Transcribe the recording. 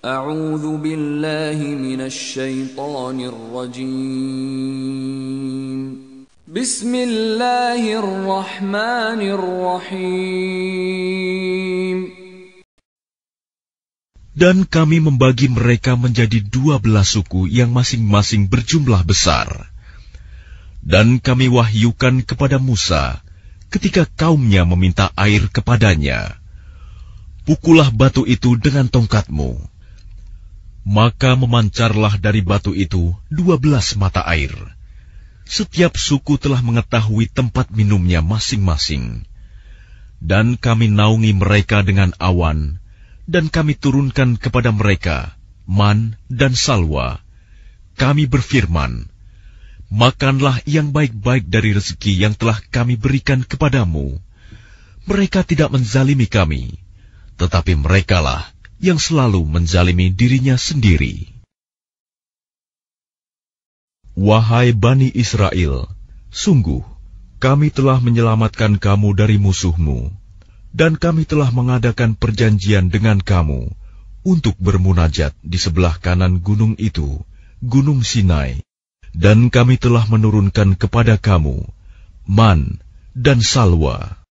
أعوذ بالله من الشيطان الرجيم بسم الله الرحمن الرحيم Dan kami membagi mereka menjadi dua belas suku yang masing-masing berjumlah besar. Dan kami wahyukan kepada Musa ketika kaumnya meminta air kepadanya. Pukullah batu itu dengan tongkatmu. Maka memancarlah dari batu itu dua belas mata air. Setiap suku telah mengetahui tempat minumnya masing-masing. Dan kami naungi mereka dengan awan, dan kami turunkan kepada mereka man dan salwa. Kami berfirman, Makanlah yang baik-baik dari rezeki yang telah kami berikan kepadamu. Mereka tidak menzalimi kami, tetapi merekalah yang selalu menzalimi dirinya sendiri. Wahai Bani Israel, sungguh kami telah menyelamatkan kamu dari musuhmu, dan kami telah mengadakan perjanjian dengan kamu untuk bermunajat di sebelah kanan gunung itu, Gunung Sinai, dan kami telah menurunkan kepada kamu man dan salwa.